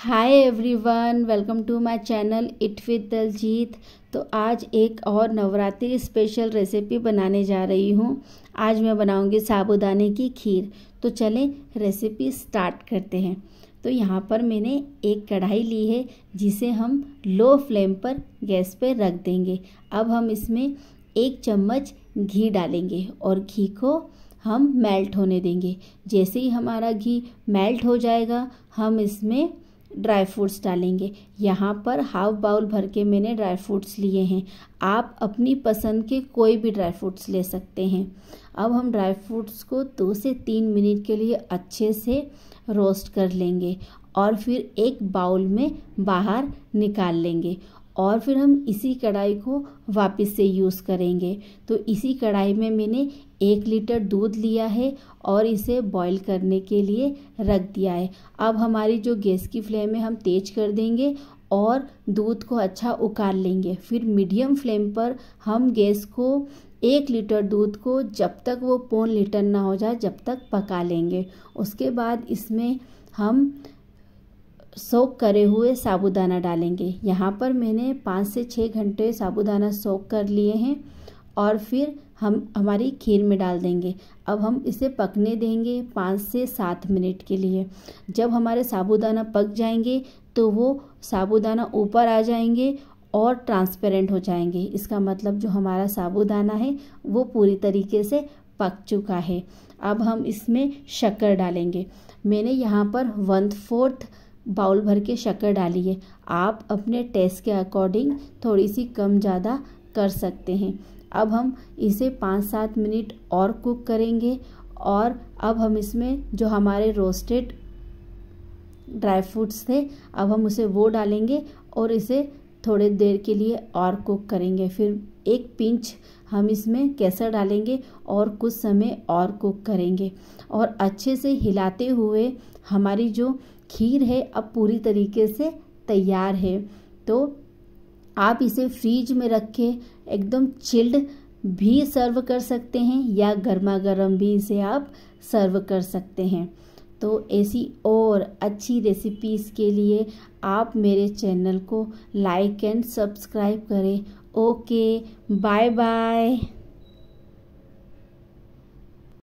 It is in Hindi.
hi everyone welcome to my channel it with Daljeet तो आज एक और नवरात्रि स्पेशल रेसिपी बनाने जा रही हूँ आज मैं बनाऊँगी साबुदाने की खीर तो चलें रेसिपी स्टार्ट करते हैं तो यहाँ पर मैंने एक कढ़ाई ली है जिसे हम लो फ्लेम पर गैस पर रख देंगे अब हम इसमें एक चम्मच घी डालेंगे और घी को हम मेल्ट होने देंगे जैसे ही हमारा घी मेल्ट हो जाएगा हम इसमें ड्राई फ्रूट्स डालेंगे यहाँ पर हाफ बाउल भर के मैंने ड्राई फ्रूट्स लिए हैं आप अपनी पसंद के कोई भी ड्राई फ्रूट्स ले सकते हैं अब हम ड्राई फ्रूट्स को दो से तीन मिनट के लिए अच्छे से रोस्ट कर लेंगे और फिर एक बाउल में बाहर निकाल लेंगे और फिर हम इसी कढ़ाई को वापस से यूज़ करेंगे तो इसी कढ़ाई में मैंने एक लीटर दूध लिया है और इसे बॉईल करने के लिए रख दिया है अब हमारी जो गैस की फ्लेम है हम तेज कर देंगे और दूध को अच्छा उकाल लेंगे फिर मीडियम फ्लेम पर हम गैस को एक लीटर दूध को जब तक वो पौन लीटर ना हो जाए जब तक पका लेंगे उसके बाद इसमें हम सोक करे हुए साबूदाना डालेंगे यहाँ पर मैंने पाँच से छः घंटे साबूदाना सोख कर लिए हैं और फिर हम हमारी खीर में डाल देंगे अब हम इसे पकने देंगे पाँच से सात मिनट के लिए जब हमारे साबूदाना पक जाएंगे तो वो साबूदाना ऊपर आ जाएंगे और ट्रांसपेरेंट हो जाएंगे इसका मतलब जो हमारा साबूदाना है वो पूरी तरीके से पक चुका है अब हम इसमें शक्कर डालेंगे मैंने यहाँ पर वन फोर्थ बाउल भर के शक्कर डालिए आप अपने टेस्ट के अकॉर्डिंग थोड़ी सी कम ज़्यादा कर सकते हैं अब हम इसे पाँच सात मिनट और कुक करेंगे और अब हम इसमें जो हमारे रोस्टेड ड्राई फ्रूट्स थे अब हम उसे वो डालेंगे और इसे थोड़े देर के लिए और कुक करेंगे फिर एक पिंच हम इसमें केसर डालेंगे और कुछ समय और कुक करेंगे और अच्छे से हिलाते हुए हमारी जो खीर है अब पूरी तरीके से तैयार है तो आप इसे फ्रीज में रख के एकदम चिल्ड भी सर्व कर सकते हैं या गर्मा गर्म भी इसे आप सर्व कर सकते हैं तो ऐसी और अच्छी रेसिपीज़ के लिए आप मेरे चैनल को लाइक एंड सब्सक्राइब करें ओके बाय बाय